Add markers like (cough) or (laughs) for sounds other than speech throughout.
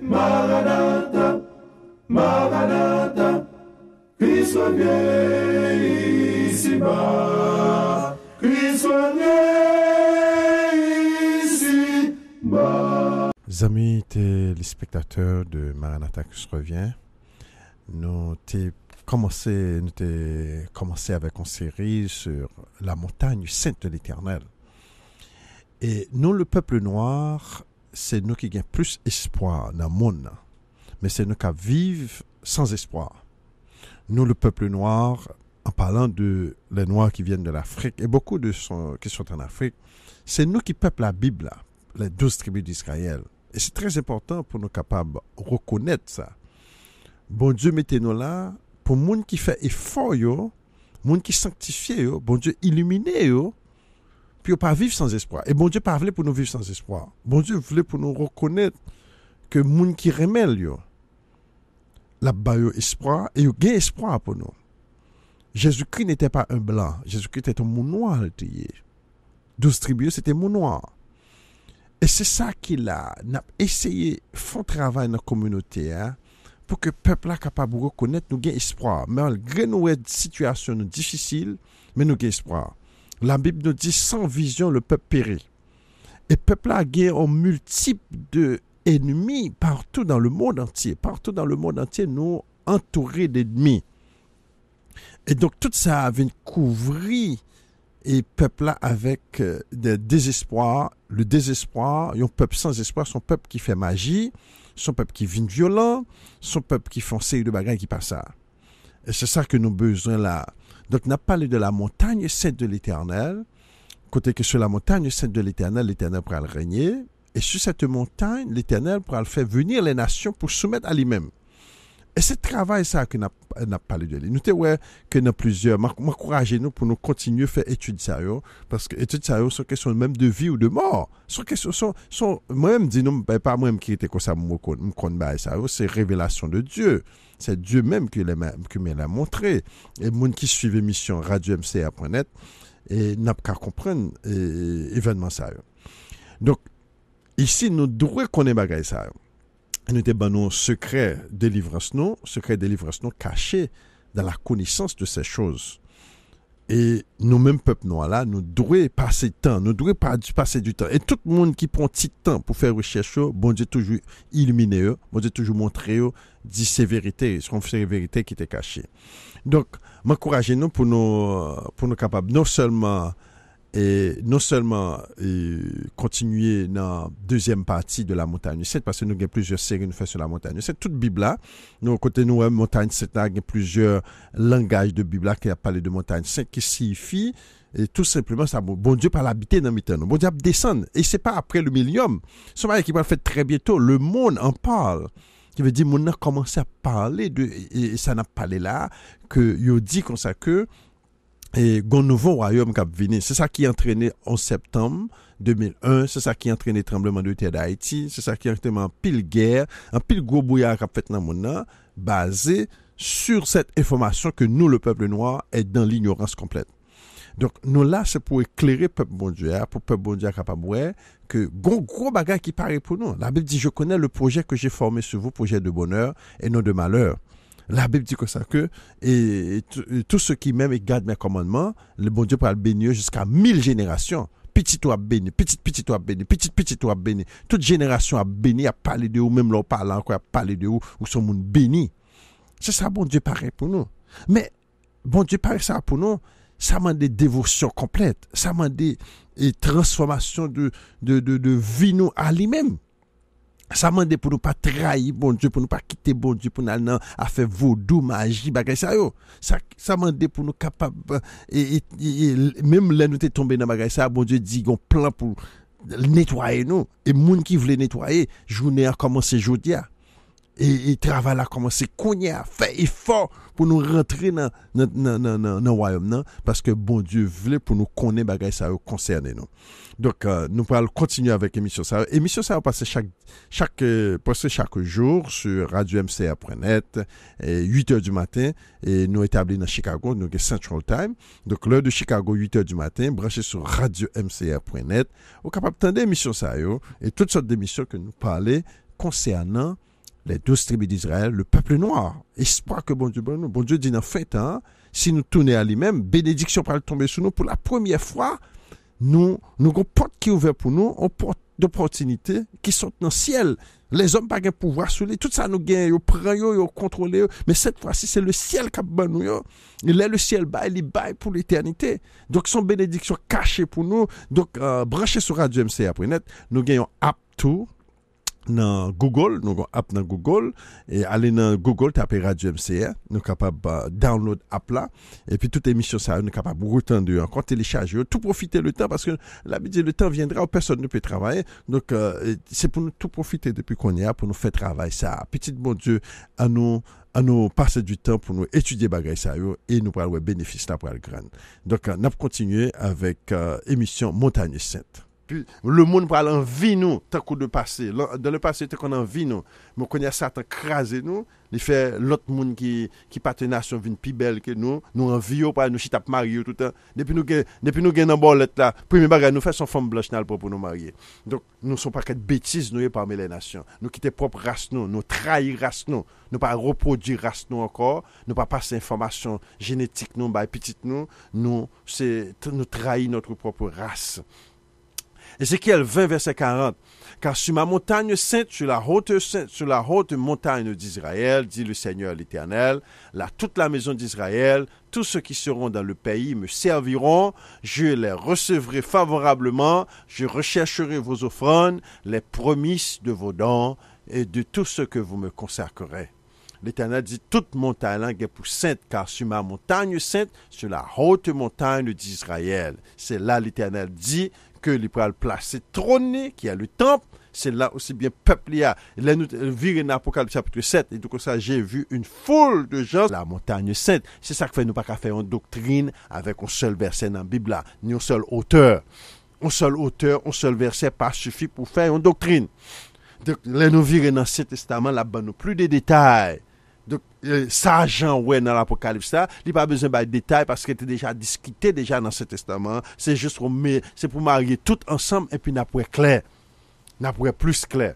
Maranatha, Maranatha, Christ soit ici-bas, Christ soit ici-bas. Amis téléspectateurs de Maranatha qui se revient, nous t'ai commencé, avec une série sur la montagne sainte de l'Éternel. Et nous, le peuple noir, c'est nous qui avons plus espoir dans le monde, mais c'est nous qui vivons sans espoir. Nous, le peuple noir, en parlant de les Noirs qui viennent de l'Afrique, et beaucoup de qui sont en Afrique, c'est nous qui peuplons la Bible, les douze tribus d'Israël. Et c'est très important pour nous capables de reconnaître ça. Bon Dieu, mettez-nous là, pour les qui fait effort, les gens qui sanctifient, bon Dieu, illuminez yo. Pi bon bon yo pa viv sans espoi. E bon diyo pa avle pou nou viv sans espoi. Bon diyo vle pou nou rekonek ke moun ki remel yo. Lap bayo espoi e yo gen espoi apon nou. Jezoukri nete pa un blan. Jezoukri tete moun noy an etoye. Douz tribyo, sete moun noy. E se sa ki la, nap eseye fon travay nan komunote pou ke pepl la kapab pou rekonek nou gen espoi. Men al gren nou e situasyon nou difisil men nou gen espoi. La Bible nous dit sans vision, le peuple périt. Et peuple a guerre en multiples de ennemis partout dans le monde entier. Partout dans le monde entier, nous entourés d'ennemis. Et donc tout ça avait couvri et peuple là avec euh, des désespoir, le désespoir, un peuple sans espoir, son peuple qui fait magie, son peuple qui vient violent, son peuple qui fonce et de bagarre qui passe ça. Et c'est ça que nous besoin là. Donc, n'a parlé de la montagne sainte de l'Éternel, côté que sur la montagne sainte de l'Éternel, l'Éternel pourra le régner, et sur cette montagne, l'Éternel pourra le faire venir les nations pour soumettre à lui-même. E se travay sa ke nap pali de li. Nou te wè ke nan plizye. Ma akouraje nou pou nou kontinu fè etude sa yo. Paske etude sa yo sou kesyon mèm de vi ou de mor. Sou kesyon, sou, mwèm di nou, pa mwèm ki rite konsa mwokon mkonde baye sa yo, se revelasyon de Diyo. Se Diyo mèm ki mèm la montre. E moun ki suive misyon radio mca.net e nap ka kompren evènman euh, sa yo. Donk, isi nou drouè konen bagay sa yo. nous débattons un secret délivrance nous, secret délivrance nous caché dans la connaissance de ces choses. Et nous-mêmes, peuple noir, là, nous devons passer du temps, nous passer du temps. Et tout le monde qui prend petit temps pour faire recherche, oh, bon Dieu toujours illuminer, bon Dieu toujours montrer, dit ces vérités, ce sont ces vérités qui étaient cachées. Donc, m'encouragez-nous pour nous, pour nous capables non seulement E non selman e, kontinuye nan dezyen pati de la Montagne 7 Pase nou gen plizye seri nou fe sou la Montagne 7 Tout Bibla Nou kote nou e Montagne 7 la gen plizye langaj de Bibla Ke a pale de Montagne 5 Ki si ifi E tout sepleman sa Bon diop al abite nan mitan Bon diop desen E se pa apre le miliom Sou maye ki pal fete tre bieto Le moun an pale Ki ve di moun nan komanse a pale E sa nan pale la Ke yo di konsa ke et un nouveau royaume qui a venu. C'est ça qui a entraîné en septembre 2001, c'est ça qui a entraîné le tremblement de terre d'Haïti, c'est ça qui a entraîné un pile guerre, un pile gros bouillard qui a fait dans monde, basé sur cette information que nous, le peuple noir, est dans l'ignorance complète. Donc, nous là, c'est pour éclairer le peuple bon Dieu, hein, pour le peuple bon Dieu capable que gros, gros bagage qui paraît pour nous. La Bible dit, je connais le projet que j'ai formé sur vous, projet de bonheur et non de malheur, la Bible dit que ça, que et, tout ce qui m'aime et garde mes commandements, le bon Dieu pourra le bénir jusqu'à mille générations. Petit toi béni, petit petit toi béni, petit petit toi béni. Toute génération a béni, a parlé de vous, même l'on parlant encore, a parlé de vous, ou son monde béni. C'est ça, bon Dieu paraît pour nous. Mais bon Dieu paraît ça pour nous, ça m'a des dévotions complètes, ça m'a des transformations de, de, de, de vie nous à lui-même. Sa mande pou nou pa trahi bon Diyo pou nou pa kite bon Diyo pou nan an afe vodou maji bagay sa yo. Sa mande pou nou kapab. E, e, e, Memm lè nou te tombe nan bagay sa bon Diyo di yon plan pou netwaye nou. E moun ki vle netwaye. Jounè a komanse joudia. E, e traval a komanse kounye a fey ifo pou nou rentre nan woyom nan. Paske bon diou vle pou nou kounye bagay sa yo konserne nou. Donk euh, nou pral kontinye avèk emisyon sa yo. Emisyon sa yo pase chak euh, jour su radio mca.net 8 ou du maten nou etabli nan Chicago, nou gen central time. Donk lò de Chicago 8 ou du maten branche sou radio mca.net ou kapap tende emisyon sa yo e tout sort de emisyon ke nou prale konserne nan les douze tribus d'Israël, le peuple noir. Espoir que bon Dieu, bon, bon Dieu dit, en fait, hein, si nous tournons à lui-même, bénédiction elle tomber sur nous. Pour la première fois, nous, nous avons une porte qui est ouverte pour nous, une porte d'opportunité qui sont dans le ciel. Les hommes n'ont pas pouvoir sur les. Tout ça nous gagne, ils prennent, ils contrôlent. Mais cette fois-ci, c'est le ciel qui a nous. Il est le ciel bas, il est pour l'éternité. Donc, son bénédiction cachée pour nous. Donc, sur euh, la sur Radio MCA.net, nous gagnons tout. nan Google, nou kon ap nan Google e ale nan Google tapera du MCR, nou kapab download ap la, e pi tout emisyon sa yo nou kapab moukou tan de yo, an kon telecharge yo tout profite le tan, paske la midi le tan viendra ou person nou pe trabay se pou nou tout profite depi kon ya pou nou fe trabay sa, petit bon dieu an nou pase du tan pou nou etudye bagay sa yo e nou pral wè benefis la pral gran euh, nap kontinye avèk emisyon euh, Montagne Sainte Le moun pral anvi nou ta kou de pase. De le pase te kon anvi nou. Moun konya sa ta krasi nou. Li fe lot moun ki pati nasyon vin pi bel ke nou. Nou anvi yo pral nou sit ap marye toutan. Depi nou gen nan bol et la. Primi bagay nou fe son fom blanchnal propou nou marye. Don nou son paket betiz nou ye parme le nasyon. Nou kite prop ras nou. Nou trahi ras nou. Nou pa repodu ras nou akor. Nou pa pase informasyon genetik nou bay petit nou. Nou trahi notre propou ras. Non. Ézéchiel 20, verset 40. Car sur ma montagne sainte, sur la haute, sur la haute montagne d'Israël, dit le Seigneur l'Éternel, là toute la maison d'Israël, tous ceux qui seront dans le pays me serviront, je les recevrai favorablement, je rechercherai vos offrandes, les promesses de vos dons et de tout ce que vous me consacrerez. L'Éternel dit, toute montagne est pour sainte, car sur ma montagne sainte, sur la haute montagne d'Israël. C'est là l'Éternel dit, Kè li pral plase tronè ki a li temp, se la osi byen pepli a. Le nou vire nan apokalip chapitre 7, et do kon sa jè vu un foule de jans la montagne 7. Se sa kwen nou pa ka fè yon doktrine avèk yon sol versè nan bibla, ni yon sol auteur. Yon sol auteur, yon sol versè pa soufi pou fè yon doktrine. Le nou vire nan 7 testament la ban nou plu de detay. Donc, euh, ça, Jean dans l'Apocalypse, il n'y a pas besoin de détails parce qu'il était déjà discuté déjà dans ce testament. C'est juste pour, c'est pour marier tout ensemble et puis n'après clair. N'après plus clair.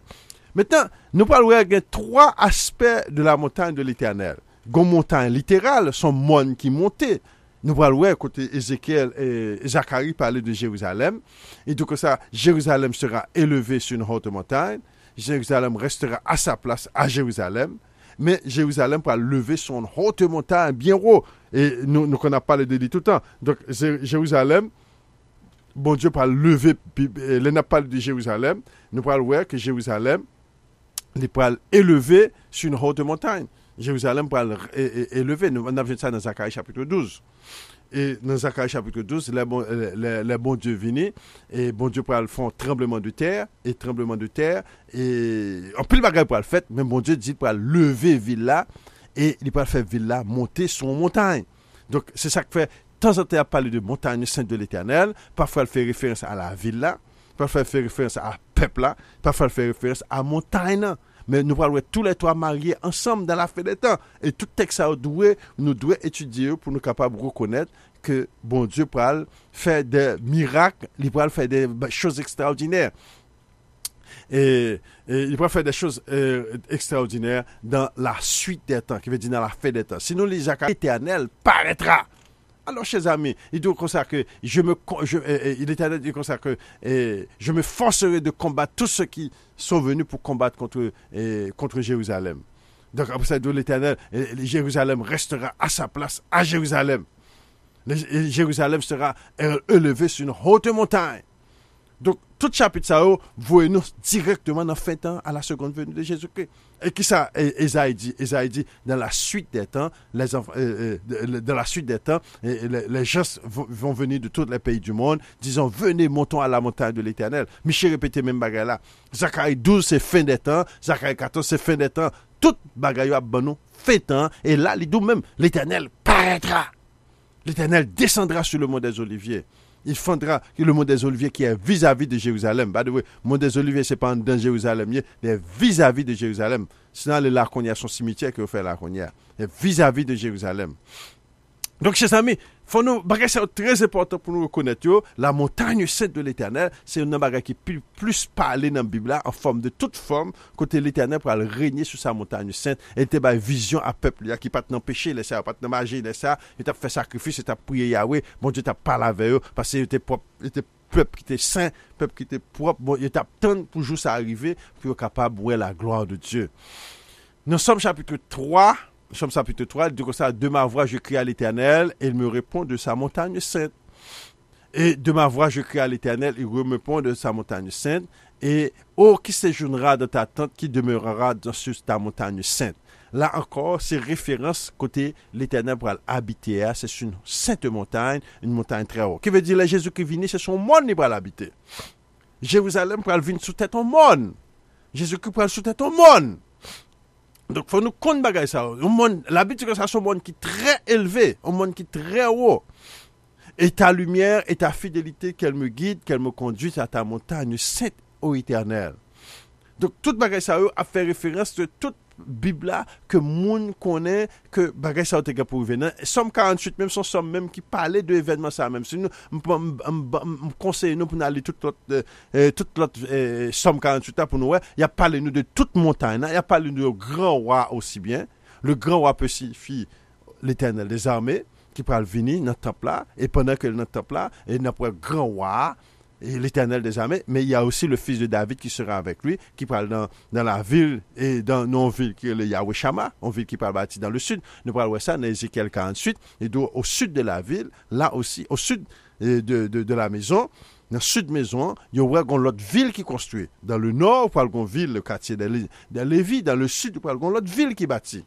Maintenant, nous parlons de trois aspects de la montagne de l'éternel. Gon montagne littérale, son monde qui montait. Nous parlons côté Ézéchiel et Zacharie parler de Jérusalem. Et donc ça, Jérusalem sera élevée sur une haute montagne. Jérusalem restera à sa place à Jérusalem mais Jérusalem pour lever son haute montagne bien haut. Et nous, ne on parlé de délit tout le temps. Donc, Jérusalem, bon Dieu va lever, eh, les n'a de Jérusalem, nous pouvons voir que Jérusalem, il pas élever sur une haute montagne. Jérusalem pourra élever. Nous avons vu ça dans Zacharie chapitre 12. Et dans Zacharie chapitre 12, les bon Dieu venu et bon Dieu pour le font tremblement de terre, et tremblement de terre, et en le bagage pour le fait, mais bon Dieu dit pour lever villa et il va faire ville monter son montagne. Donc c'est ça que fait, de temps en temps, parler de montagne sainte de l'éternel, parfois il fait référence à la villa parfois il fait référence à peuple là, parfois il fait référence à montagne mais nous allons tous les trois mariés ensemble dans la fête des temps. Et tout texte que doué, nous doit étudier pour nous capables de reconnaître que bon Dieu parle faire des miracles, il peut faire des choses extraordinaires. Et, il peut faire des choses euh, extraordinaires dans la suite des temps, qui veut dire dans la fin des temps. Sinon, les éternel paraîtra. Alors, chers amis, il dit comme ça que je me, euh, euh, que euh, je me forcerai de combattre tous ceux qui sont venus pour combattre contre, contre Jérusalem. Donc, après ça, l'Éternel, Jérusalem restera à sa place, à Jérusalem. Jérusalem sera élevée sur une haute montagne. Donc, tout chapitre ça, vous nous directement dans fin temps à la seconde venue de Jésus-Christ. Et qui ça, e- Esaïe dit, dit, dans la suite des temps, les euh, euh, dans la suite des temps, les, gens vont venir de tous les pays du monde, disant, venez, montons à la montagne de l'éternel. Michel répétait même bagaille là. Zacharie 12, c'est fin des temps. Zacharie 14, c'est fin des temps. Tout bagaille à bon fin temps. Et là, les même, l'éternel paraîtra. L'éternel descendra sur le mont des oliviers il faudra que le mont des Oliviers qui est vis-à-vis de Jérusalem, by the way, le mont des Oliviers, n'est pas dans Jérusalem, il est vis-à-vis de Jérusalem. Sinon, le laconia son cimetière qui fait la Il est vis à -vis de Jérusalem. Donc, chers amis, faut nous, c'est très important pour nous reconnaître, la montagne sainte de l'éternel, c'est une bagage qui est plus parlée dans la Bible, en forme de toute forme, côté l'éternel pour aller régner sur sa montagne sainte, était était une vision à peuple, qui pas t'empêcher, les ça, pas magie, les ça, et t'a fait sacrifice, il t'a prié Yahweh, bon Dieu t'a parlé avec eux, parce que était propre, peuple qui était saint, peuple qui était propre, bon, il t'attend pour juste arriver, pour capable de voir la gloire de Dieu. Nous sommes chapitre 3, chapitre 3, dit comme ça, de ma voix je crie à l'Éternel, et il me répond de sa montagne sainte. Et de ma voix je crie à l'Éternel, il me répond de sa montagne sainte. Et oh, qui séjournera dans ta tente, qui demeurera dans ta montagne sainte. Là encore, c'est référence côté l'Éternel pour habiter. Ah, c'est une sainte montagne, une montagne très haute. Qui veut dire, là, Jésus qui vient, c'est son monde qui va l'habiter. Jérusalem pour venir sous tête au monde. Jésus qui va sous tête au monde. Fon nou kon bagay sa ou. Ou moun, la bitou ka sa sou moun ki tre elve, ou moun ki tre ou. E ta lumièr, e ta fidelite, kel me guide, kel me konduit a ta montagne, set ou iternel. Tout bagay sa ou a fe referens se tout bib la ke moun konen ke bagay saotega pou venen som 48 menm son som menm ki pale de evenman sa menm m konseye nou pou nan li tout lot euh, euh, tout lot som 48 apou nou wè, ya pale nou de tout montagne ya pale nou yo gran waa osi bien le gran waa pe si fi l'eternel des armè ki pale vini, nan tap la, e pwenda ke nan tap la e nan pou wè gran waa l'Éternel des armées, mais il y a aussi le fils de David qui sera avec lui, qui parle dans, dans la ville et dans nos villes, qui est le Yahweh Shama, en ville qui parle bâti dans le sud. Nous parlons ça dans Ézéchiel 48, et donc au sud de la ville, là aussi, au sud euh, de, la maison, dans sud maison, il y aura autre ville qui construit. Dans le nord, il y a une ville, le quartier de Lévis. Dans le sud, il y a l'autre ville qui bâtit.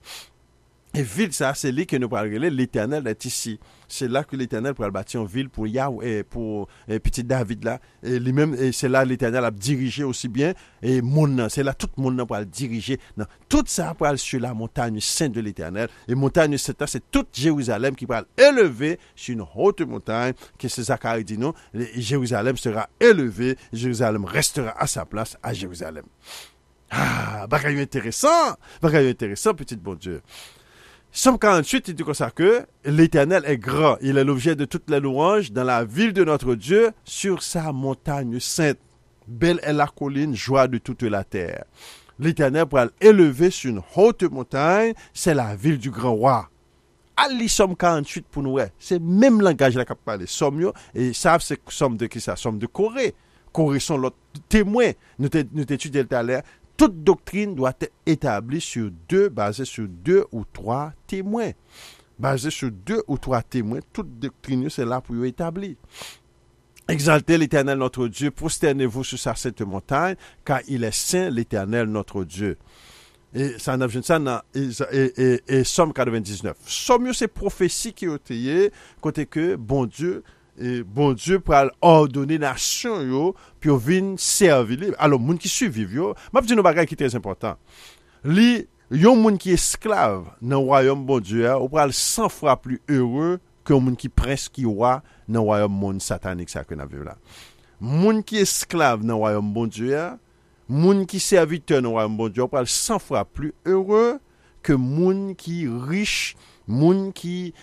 Et ville, ça, c'est lui que nous parlons. L'éternel est ici. C'est là que l'éternel pourra bâtir une ville pour Yahweh, eh, pour eh, petit David là. Et lui-même, c'est là l'éternel a dirigé aussi bien. Et monde, c'est là tout le monde pour le diriger. Non. Tout ça pour aller sur la montagne sainte de l'éternel. Et montagne sainte, c'est toute Jérusalem qui parle élever sur une haute montagne. Que c'est Zacharie dit non. Jérusalem sera élevée. Jérusalem restera à sa place à Jérusalem. Ah, bagaille intéressant. Bagaille intéressant, petit bon Dieu. Somme 48, il dit comme ça que l'Éternel est grand. Il est l'objet de toutes les louanges dans la ville de notre Dieu, sur sa montagne sainte. Belle est la colline, joie de toute la terre. L'Éternel pour l'élever sur une haute montagne, c'est la ville du grand roi. Ali Somme 48 pour nous, c'est même langage là qu'a parlé Somme, et ils savent c'est Somme de qui ça, Somme de Corée. Corée sont l'autre témoin. Nous t'étudions tout à toute doctrine doit être établie sur deux, basée sur deux ou trois témoins. Basée sur deux ou trois témoins, toute doctrine, c'est là pour établir. Exaltez l'Éternel notre Dieu, prosternez-vous sur sa sainte montagne, car il est saint l'Éternel notre Dieu. Et ça ça et, Somme 99. Somme ces prophéties qui est côté que bon Dieu E bon Diyo pral ordone nasyon yo pyo vin servili. Alon, moun ki suviv yo. Mabdi nou bagay ki trèz important. Li, yon moun ki esklav nan wayom bon Diyo ou pral san fwa plu heureu ke moun ki preski wa nan wayom moun satanik sa kè nan viv la. Moun ki esklav nan wayom bon Diyo moun ki servite nan wayom bon Diyo ou pral san fwa plu heureu ke moun ki riche Moun ki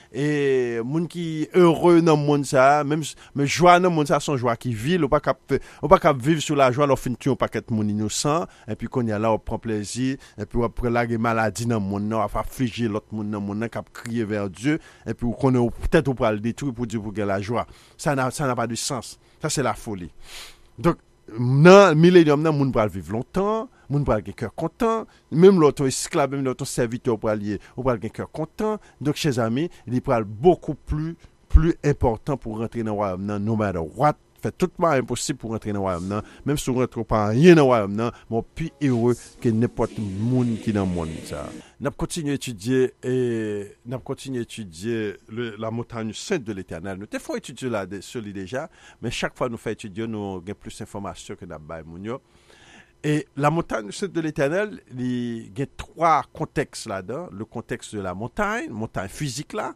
heure nan moun sa, men jwa nan moun sa son jwa ki vil, ou pa kap viv sou la jwa lo fin tun yo pa ket moun inosan, epi konye la ou pran plezi, epi ou ap prelage maladi nan moun nan, ap aflige lot moun nan moun nan kap kriye ver Diyo, epi ou konye ou petet ou pral detou pou Diyo pou gen la jwa. Sa nan pa di sens. Sa se la foli. Donk, nan milenium nan moun pral viv lontan, moun pral gen kèr kontan, mèm lòtou esklab, mèm lòtou servite w pral ye, w pral gen kèr kontan, dok chè zami, li pral boku plu, plu important pou rentre nan wè amnan, no matter what, fè toutman impossible pou rentre nan wè amnan, mèm sou rentre pa an yè nan wè amnan, mò pi yè wè gen nepot moun ki nan moun sa. Nap kontinye etudye, nap kontinye etudye la motanjou sènt de l'Eternal, nou te fò etudye la soli deja, men chak fò nou fè etudye, nou gen plus informasyon ke nap bay moun yo, Et la montagne sainte de l'Éternel, il y a trois contextes là-dedans. Le contexte de la montagne, montagne physique là.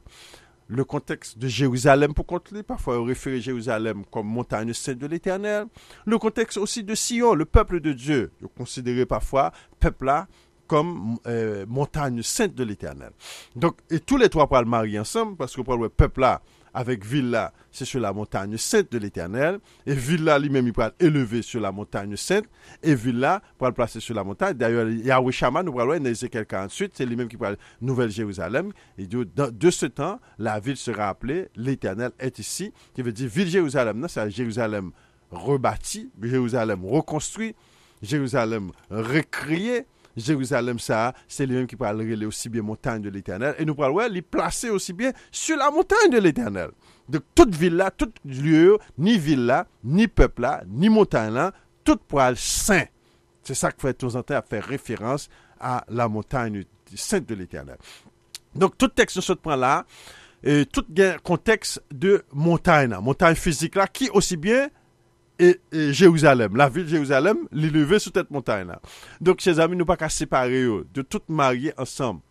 Le contexte de Jérusalem, pour contre parfois on réfère Jérusalem comme montagne sainte de l'Éternel. Le contexte aussi de Sion, le peuple de Dieu. On considéré parfois peuple là comme euh, montagne sainte de l'Éternel. Donc, et tous les trois parlent marier ensemble parce que pour le peuple là, avec villa, c'est sur la montagne sainte de l'Éternel, et villa lui-même, il parle élevé sur la montagne sainte, et villa pourra le placer sur la montagne. D'ailleurs, Yahweh Shama, nous parlons d'Ézéchiel 48, c'est lui-même qui parle Nouvelle Jérusalem. Il dit, de ce temps, la ville sera appelée, l'Éternel est ici, qui veut dire ville Jérusalem, non, c'est Jérusalem rebâtie, Jérusalem reconstruite, Jérusalem recréée, Jérusalem, ça, c'est lui-même qui parle aussi bien montagne de l'éternel. Et nous parlons, les placer aussi bien sur la montagne de l'éternel. Donc, toute ville là, toute lieu, ni ville là, ni peuple là, ni montagne là, tout poil saint. C'est ça que fait être à faire référence à la montagne sainte de l'éternel. Donc, tout texte de ce point là, et tout contexte de montagne, montagne physique là, qui aussi bien et, Jérusalem, la ville de Jérusalem, l'élevé sur cette montagne là donc ses amis nous pas qu'à séparer de tout marier ensemble.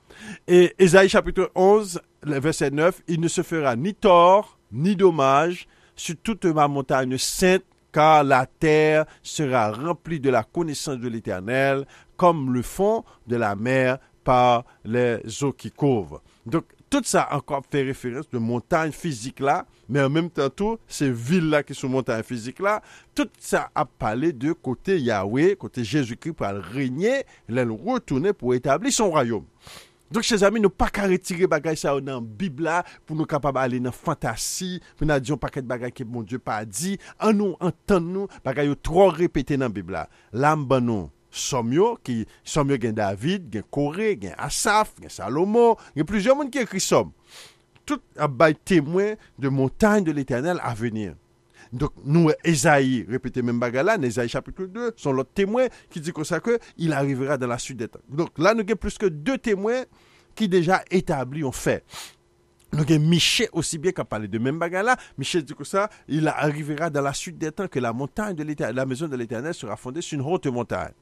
Et Esaïe chapitre 11, verset 9, il ne se fera ni tort, ni dommage sur toute ma montagne sainte, car la terre sera remplie de la connaissance de l'Éternel, comme le fond de la mer par les eaux qui couvrent. » Donc, Tout sa ankon fe referens de montagne fizik la, me an menm tentou se vil la ki sou montagne fizik la, tout sa ap pale de kote Yahweh, kote Jezoukri pou al renyen, lal retoune pou etabli son rayon. Donk se zami nou pa kare tire bagay sa ou nan bibla, pou nou kapab ale nan fantasi, pou nou adyon paket bagay ki mon Diyo pa a di, an nou, an tan nou, bagay ou tro repete nan bibla. Lam ban nou. Somyo, qui ki David, gen Kore, gen Asaf, Salomon, Salomo, gen plusieurs moun ki ekri som. Tout a bay de montagne de l'éternel à venir. Donc, nous, Esaïe, répétez même bagala, Esaïe chapitre 2, sont l'autre témoin qui dit comme ça que il arrivera dans la suite des temps. Donc là, nous avons plus que deux témoins qui déjà établis ont fait. Nous avons Michel aussi bien qu'à parler de même bagala. Michel dit comme ça, il arrivera dans la suite des temps que la montagne de la maison de l'éternel sera fondée sur une haute montagne.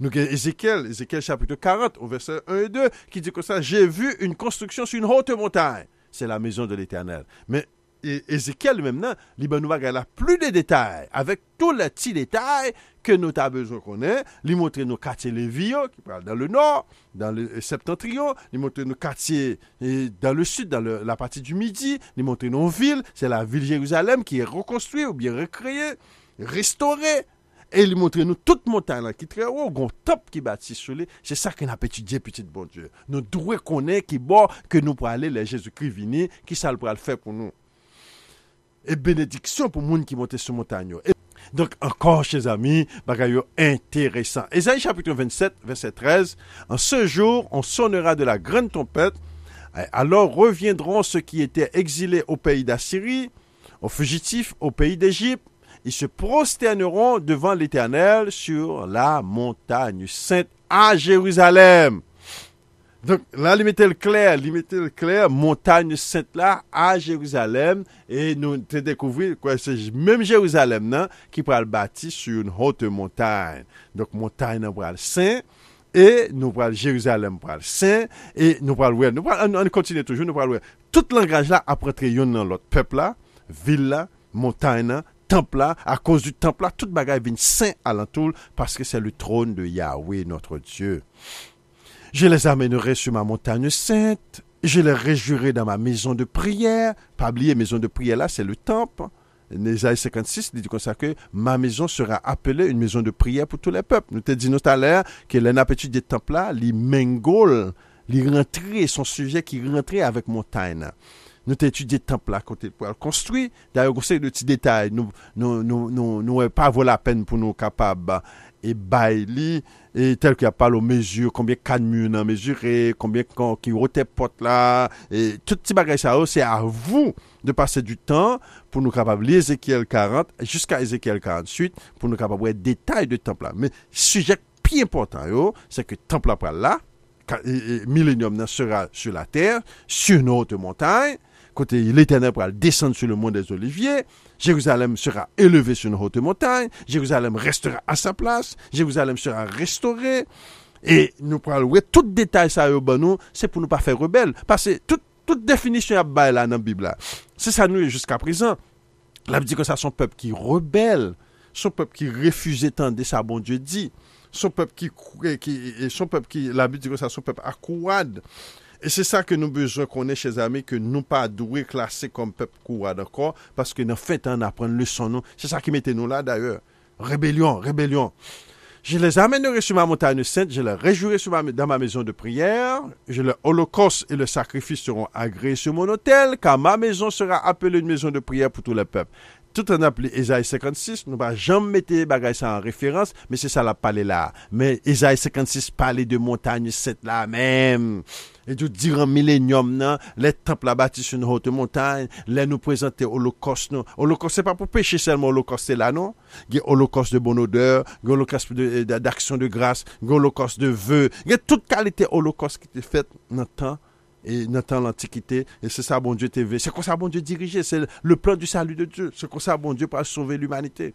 Nous avons Ézéchiel, Ézéchiel chapitre 40, au verset 1 et 2, qui dit comme ça, j'ai vu une construction sur une haute montagne. C'est la maison de l'Éternel. Mais Ézéchiel maintenant, nous a plus de détails, avec tous les petits détails que nous avons besoin qu'on ait. Il montre nos quartiers Lévio, qui parlent dans le nord, dans le septentrion. Il montre nos quartiers dans le sud, dans la partie du midi. Il montre nos villes. C'est la ville Jérusalem qui est reconstruite ou bien recréée, restaurée lui montrer montre nous toute montagne qui très haut, oh, grand top qui bâtit sur lui. c'est ça ça a étudié petit bon Dieu. Nous connaître qui qui que nous nous aller, le Jésus-Christ venir, qui ça le pour nous. Et bénédiction pour pour monde qui monte sur monte Et Donc, encore, chers amis, bagaille intéressant. Ésaïe chapitre 27, verset 13. En ce jour, on sonnera de la grande tempête. Alors reviendront ceux qui étaient exilés au pays d'Assyrie, aux fugitifs au pays d'Égypte, i se prostèneron devan l'Eternel sur la montagne sènte a Jérusalem. Donc, la li mette l'klè, li mette l'klè, montagne sènte la a Jérusalem et nou te dekouvri kwa sej mèm Jérusalem nan, ki pral bati su yon hot montagne. Donc, montagne nan pral sènt et nou pral Jérusalem pral sènt et nou pral wè. Nou pral, an nou kontine toujou, nou pral wè. Tout langage la apre tre yon nan lot. Pepla, villa, montagne nan, temple là, à cause du temple là, toute est vient saint alentour parce que c'est le trône de Yahweh notre Dieu. Je les amènerai sur ma montagne sainte, je les réjouirai dans ma maison de prière. Pas oublier, maison de prière là, c'est le temple. Nésaïe 56 dit comme ça ma maison sera appelée une maison de prière pour tous les peuples. Nous te dit tout à l'heure que l'inappétit des temple là, les mengols, les son sujet qui rentrait avec montagne. nou te etudye templa kote pou al konstruy, dayo gosek de ti detay, nou e pa avou la pen pou nou kapab e eh, bay li, tel ki apal ou mezur, konbyen kanmune an mezur e, konbyen ki wote pot la, tout ti bagay sa ou, se avou de pase du tan, pou nou kapab li Ezekiel 40, jiska Ezekiel 48, pou nou kapab ou e detay de templa. Men, sujet pi important yo, se ke templa pral la, millenium nan sera su la ter, su nou te montay, côté l'Éternel pourra descendre sur le mont des Oliviers, Jérusalem sera élevée sur une haute montagne, Jérusalem restera à sa place, Jérusalem sera restaurée, et nous pourrons louer tout détail ça nom, c'est pour nous pas faire rebelle, parce que toute, définition à bail là dans la Bible C'est ça nous jusqu'à présent. La Bible dit que ça son peuple qui rebelle, son peuple qui refuse tendre ça bon Dieu dit, son peuple qui, qui son peuple qui la Bible dit que ça son peuple accouade c'est Et ça ça que qu'on nou chez que que que pas nous pas doué peuple comme peuple quoi Parce que que faisons en apprendre le son nous C'est ça qui mettait nous là, d'ailleurs. Rébellion, rébellion. Je les amènerai sur ma montagne sainte, je les réjouirai dans ma maison de prière, je le holocauste et le sacrifice seront agréés sur mon hôtel, car ma maison sera appelée une maison de prière pour tous les peuples. Tout an ap li Ezae 56, nou ba jom mette bagay sa an referans, me se sa la pale la. Me Ezae 56 pale de montagne set la mem. E tou diran millenium nan, non. non. euh, le tap la bati sou nou hotte montagne, le nou prezante holokos nou. Holokos se pa pou peche selman holokos se la non. Ge holokos de bonodeur, ge holokos d'aksyon de grasse, ge holokos de veu. Ge tout kalite holokos ki te fet nan tan. et notamment l'Antiquité. Et c'est ça, bon Dieu, TV. C'est quoi ça, bon Dieu, dirigé. C'est le plan du salut de Dieu. C'est comme ça, bon Dieu, pour sauver l'humanité.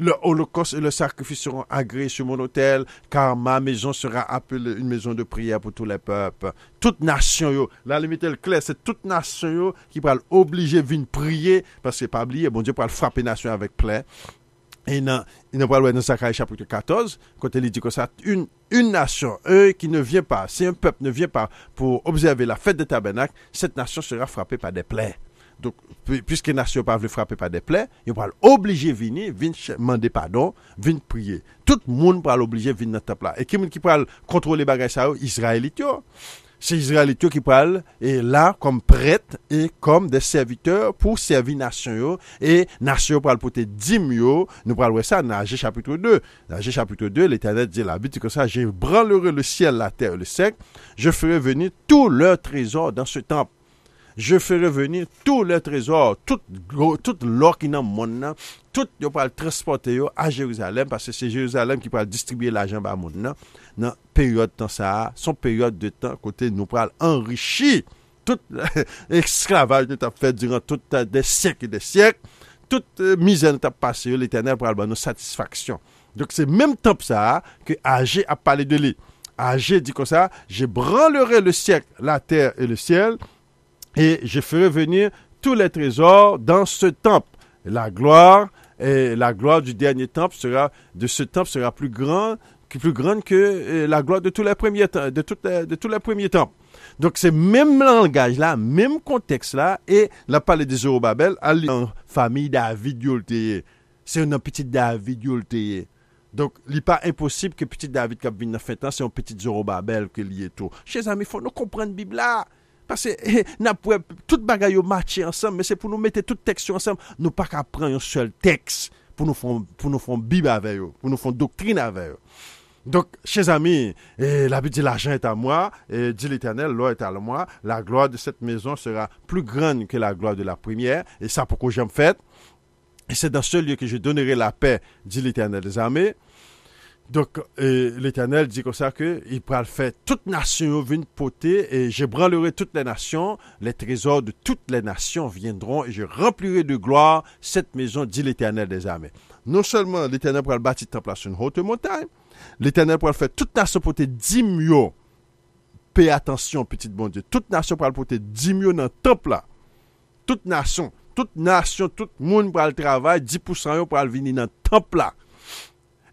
Le holocauste et le sacrifice seront agréés sur mon hôtel, car ma maison sera appelée une maison de prière pour tous les peuples. Toute nation, la limite est claire, c'est toute nation qui va l'obliger de prier, parce que pas bon Dieu, pour frapper nation avec plaie. E nan, inan pral wè nan Sakra Echapouk 14, kote li di kon sa, un, un nasyon, e, ki ne vyen pa, se un pep ne vyen pa, pou obzerve la fèd de tabenak, set nasyon sèra frapè pa de plè. Don, pwiske nasyon pa vle frapè pa de plè, yon pral oblije vini, vini mande padon, vini priye. Tout moun pral oblije vini nan tab la. E ke moun ki pral kontrole bagay sa ou, Israel ityo. Si Israelitou ki pral e la kom pret e kom de serviteur pou servi nasyon yo. E nasyon yo pral pote di myo, nou pral wè sa nan aje chapitou 2. Nan aje chapitou 2, l'Eternet di la biti kon sa, jè bran lore le sien, la ter, le sek. Je ferè veni tou lor trezor dan se tamp. Je fere veni tout le trezor... Tout lor ki nan moun nan... Tout yo pral transporte yo... A Jeruzalem... Pase se Jeruzalem ki pral distribye la jen ba moun nan... Nan peryode tan sa... Son peryode de tan kote nou pral enrichi... Tout ekskravaj te tap fè... Durant tout de sèk et de sèk... Tout euh, mizèn te tap passe yo... L'éternel pral ban nou satisfaksyon... Jok se mèm tan psa... Ke Aje ap pale de li... Aje di kon sa... Je branlere le sèk, la tèr et le sèl... et je ferai venir tous les trésors dans ce temple. La gloire et la gloire du dernier temple sera de ce temple sera plus grande plus grande que euh, la gloire de tous les premiers de de tous les premiers temples. Donc c'est même langage là, même contexte là et la parole de Zorobabel à en famille David C'est un petit David Donc, il n'est pas impossible que petit David qui a 29 ans, c'est un petit Zorobabel qui tout. Chers amis, il faut nous comprendre la Bible là. Parce que eh, tout bagaille marcher ensemble, mais c'est pour nous mettre tout texte ensemble. Nous pas qu'à prendre un seul texte pour nous faire pour nous Bible avec eux, pour nous faire doctrine avec eux. Donc, chers amis, eh, la Bible dit l'argent est à moi, et dit l'Éternel, l'or est à moi, la gloire de cette maison sera plus grande que la gloire de la première, et ça pourquoi j'aime fait. Et c'est dans ce lieu que je donnerai la paix, dit l'Éternel des armées. Donc, l'Éternel dit comme ça que il le faire toute nation venir poter et je branlerai toutes les nations, les trésors de toutes les nations viendront et je remplirai de gloire cette maison, dit l'Éternel des armées. Non seulement l'Éternel pourra bâtir temple sur une haute montagne, l'Éternel pourra faire toute nation poter 10 millions. Pay attention, petit bon Dieu. Toute nation pourra poter 10 millions dans le temple là. Toute nation, toute nation, tout le monde pourra le travail, 10% pourra venir dans le temple là.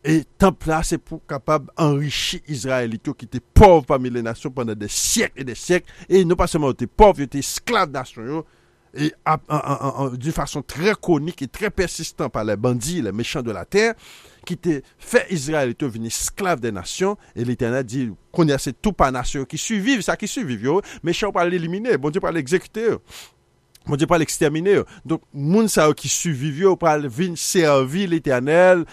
Et temple là, c'est pour capable enrichir Israël, qui était pauvre parmi les nations pendant des siècles et des siècles. Et non pas seulement étaient pauvre, était esclave esclave nationaux. Hein. Et d'une façon très conique et très persistante par les bandits, les méchants de la terre, qui étaient fait Israël es devenu esclave des nations. Et l'Éternel dit, connaissez tout par nation qui survivent, ça qui survivent, méchants pas l'éliminer, bon Dieu pas l'exécuter. Mwen diye pral ekstermine yo. Donk moun sa yo ki suivivyo pral vin servi l'Eternel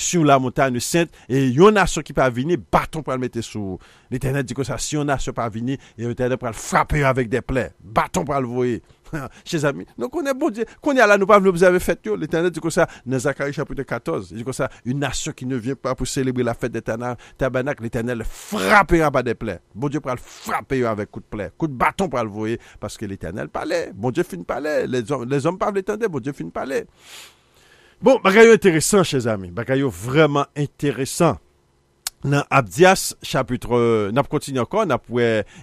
sou la moutan yo sent e yon asyo ki pral vini baton pral mette sou. L'Eternel di kon sa si yon asyo pral vini e yon Eternel pral frape yo avik de ple. Baton pral voye. (laughs) Chers amis, nous connaissons bon Dieu. Qu'on est là, nous pas observer fête. L'Éternel dit que ça, dans Zacharie chapitre 14, il dit comme ça, une nation qui ne vient pas pour célébrer la fête d'Éternel tabernacle, l'Éternel frappera par des plaies. Bon Dieu pour le frapper avec coup de plaie, coup de bâton pour le voir parce que l'Éternel parlait. Bon Dieu finit parler. Les hommes, les hommes parlent l'Éternel, bon Dieu finit parler. Bon, bagaille intéressant, chers amis. Bagaille vraiment intéressant. Dans Abdias, chapitre, euh, nous continuons encore,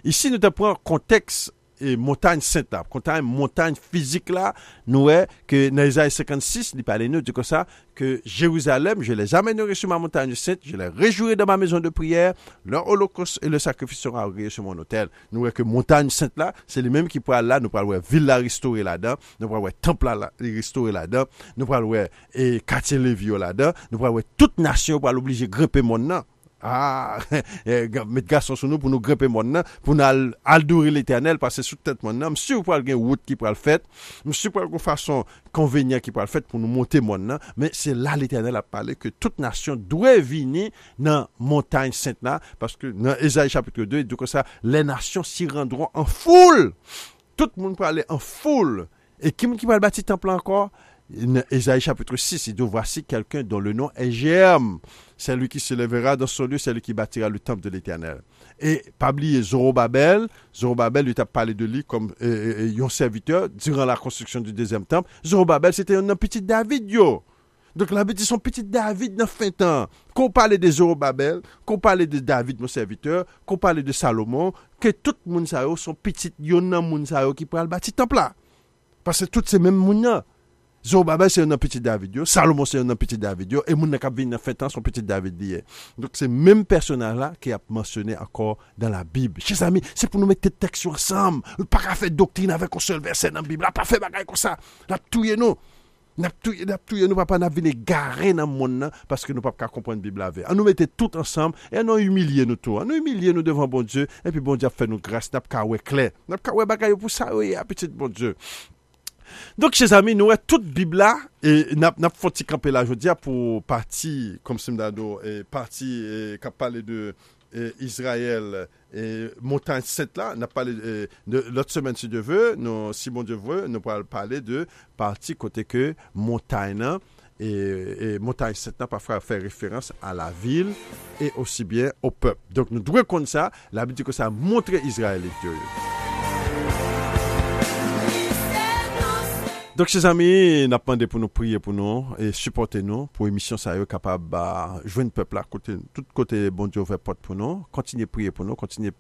ici nous te un contexte montagne sainte là, montagne, montagne physique là, nous est que dans Isaïe 56, il parlait nous dit ça que Jérusalem, je les amènerai sur ma montagne sainte, je les réjouirai dans ma maison de prière, le holocauste et le sacrifice sera réunis sur mon hôtel. Nous est que montagne sainte là, c'est les mêmes qui parlent là, nous parlons ville là restaurée là-dedans, nous parlons temple là restauré là-dedans, nous parlons et quartier Lévio là-dedans, nous parlons toute nation pour l'obliger grimper mon nom. Ah, (laughs) eh, met gason sur nous pour nous grimper moun nan, pou nou al, al tête l'Eternel, pase sou tèt moun nan, msi ou pral gen wout ki pral fèt, msi ou pral une fason konvenyen ki pral fèt pou nou monte moun nan, mais c'est là l'Éternel a parlé que toute nation doit venir dans montagne sainte sènt Parce que dans Ezaïe chapitre 2, il kon ça les nations s'y rendront en foule, tout le monde pral aller en foule, Et qui kim ki pral bati temple encore Esaïe chapitre 6, il dit Voici quelqu'un dont le nom est Jéhém, C'est lui qui se lèvera dans son lieu, c'est qui bâtira le temple de l'Éternel. Et pas oublier Zorobabel. Zorobabel, lui a parlé de lui comme euh, euh, euh, serviteur durant la construction du deuxième temple. Zorobabel, c'était un petit David, yo. Donc la Bible dit son petit David dans fin temps. Qu'on parlait de Zorobabel, qu'on parlait de David, mon serviteur, qu'on parlait de Salomon, que tout le monde son petit, yon qui pourrait le bâti temple là. Parce que tout ces mêmes Zorobabel c'est un petit David yo, c'est se yon nan David yo, e moun nan kap vin nan fetan son piti David liye. Donk se menm personaj la Bible. ap amis, c'est pour la Bib. des textes se nous ne mette pas faire des pa ka fe doktrine avek ou sol Bible. nan Bib, la pa fe bagay kon sa, la touye nou. Nap touye, nap touye, nou pa pa nap vine gare nan moun parce que nous pa pa ka kompren Bible nous An nou tout ensemble et an nou nous nou tou An nous humilye nou devant bon Dieu. Et puis bon Dieu fait fè nou grase Nap ka we kler Nap ka we bagay yo pou sa we petit bon Dieu. Donk che zami nou e tout bib la E nap foti kampe la jodia pou parti Kom se mdado Parti kap pale de Israel Montagne 7 la Lot semen si devyo Si bon devyo Nop pale de parti kote ke Montagne Montagne 7 la pa fwa fe referans A la vil e osi bien O pep Donk nou dwe kon sa La bi di ko sa montre Israel Moun Donk se zami napande pou nou priye pou nou E supporte nou pou emisyon sa yo Kapab jwen pepl la Tout kote bondi ouve pot pou nou Kontine priye pou nou Kontine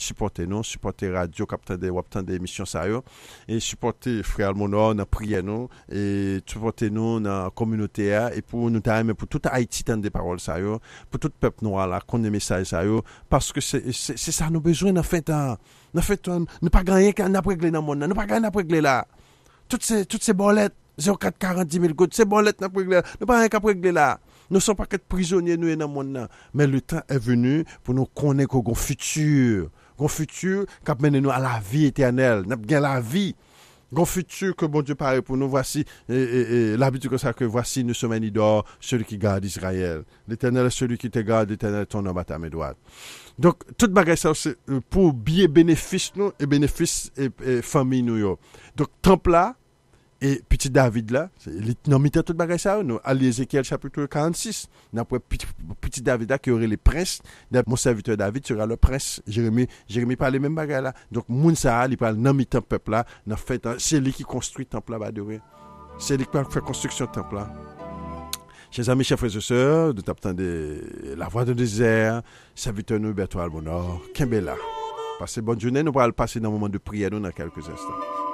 supporte nou Supporte radio kapte wapten de emisyon sa yo E supporte frayal monor na priye nou E supporte nou nan komunote ya E pou nou ta eme pou tout Haiti tan de parol sa yo Po tout pepl nou ala Kon eme sa yo Paske se sa nou bezwen nan fèt an Nan fèt an Nou pa ganye kan nan pregle nan mounan Nou pa ganye nan pregle la Tout se bon let, 0,4, 40, 10,000 gout, se bon let nan pregle la. Nè pa renk ap pregle la. Nou son pa ket prizonye nou enan moun nan. Men le tan e venu pou nou konen kon kon futur. Kon futur kap menen nou a la vi etenel. Nèp gen la vi. Gon futur que bon Dieu parait pour nous, voici l'habitude que ça que voici une semaine d'or, celui qui garde Israël. L'éternel est celui qui te garde, l'éternel ton homme à ta main Donc, toute bagaille ça, c'est pour bien bénéfice nous et bénéfice et, famille nous. Donc, temple là, E piti David la, li nanmiten tout bagay sa ou nou? Ali Ezekiel chapitou 46, nanpwen piti David la ki yore li pres, nanpwen moun serviteur David sura lor pres, Jeremie, Jeremie pale menm bagay la. Donk moun sa, li pale nanmiten pepla, nanfwen tan, seli ki konstruy tanpla ba dewe. Seli ki pa fwen konstruksyon tanpla. Chez ame chef rejeseur, nou tap tan de la vwa de dezer, serviteur nou, bèto al moun or, kembe la. Pase bon jounen, nou pale pase nan mouman de priyè nou nan kelkèz instan.